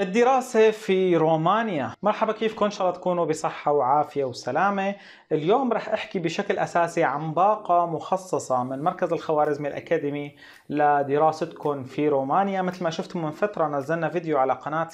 الدراسة في رومانيا مرحبا كيفكم إن شاء الله تكونوا بصحة وعافية وسلامة اليوم رح أحكي بشكل أساسي عن باقة مخصصة من مركز الخوارزمي الأكاديمي لدراستكم في رومانيا مثل ما شفتم من فترة نزلنا فيديو على قناة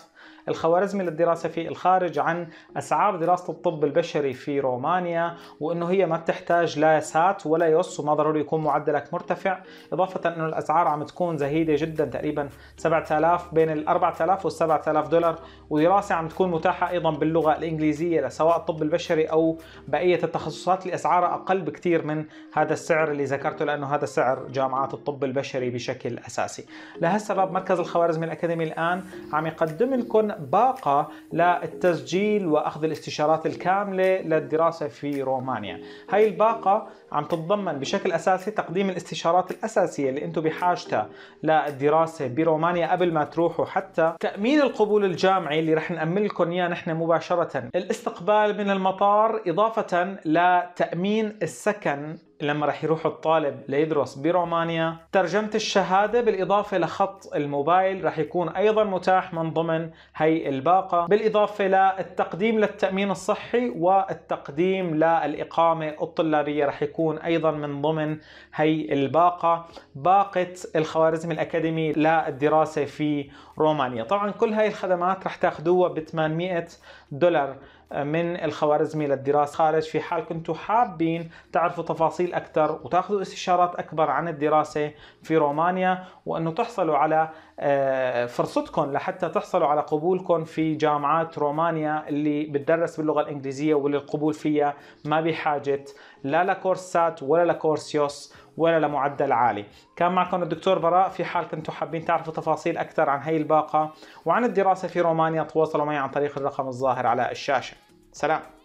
الخوارزمي للدراسة في الخارج عن أسعار دراسة الطب البشري في رومانيا وأنه هي ما بتحتاج لا سات ولا يوس وما ضروري يكون معدلك مرتفع إضافة أنه الأسعار عم تكون زهيدة جدا تقريبا 7000 بين ال 4000 وال 7000 3000 دولار ودراسة عم تكون متاحة أيضا باللغة الإنجليزية سواء الطب البشري أو بقية التخصصات لأسعارها أقل بكثير من هذا السعر اللي ذكرته لأنه هذا سعر جامعات الطب البشري بشكل أساسي لهالسبب مركز الخوارزمي الأكاديمي الآن عم يقدم لكم باقة للتسجيل وأخذ الاستشارات الكاملة للدراسة في رومانيا هاي الباقة عم تتضمن بشكل أساسي تقديم الاستشارات الأساسية اللي أنتم بحاجتها للدراسة برومانيا قبل ما تروحوا حتى تأمين القدرات القبول الجامعي اللي رح نأمل لكم إياه نحن مباشرة الاستقبال من المطار إضافة لتأمين السكن لما رح يروح الطالب ليدرس برومانيا ترجمة الشهادة بالإضافة لخط الموبايل رح يكون أيضا متاح من ضمن هي الباقة بالإضافة للتقديم للتأمين الصحي والتقديم للإقامة الطلابية رح يكون أيضا من ضمن هي الباقة باقة الخوارزم الأكاديمي للدراسة في رومانيا طبعا كل هاي الخدمات رح تاخدوها ب 800 دولار من الخوارزمي للدراسة خارج في حال كنتوا حابين تعرفوا تفاصيل اكثر وتاخذوا استشارات اكبر عن الدراسه في رومانيا وانه تحصلوا على آه، فرصتكم لحتى تحصلوا على قبولكم في جامعات رومانيا اللي بتدرس باللغه الانجليزيه واللي القبول فيها ما بحاجه لا لكورسات ولا لكورسيوس ولا لمعدل عالي كان معكم الدكتور براء في حال كنتم حابين تعرفوا تفاصيل أكثر عن هي الباقة وعن الدراسة في رومانيا تواصلوا معي عن طريق الرقم الظاهر على الشاشة سلام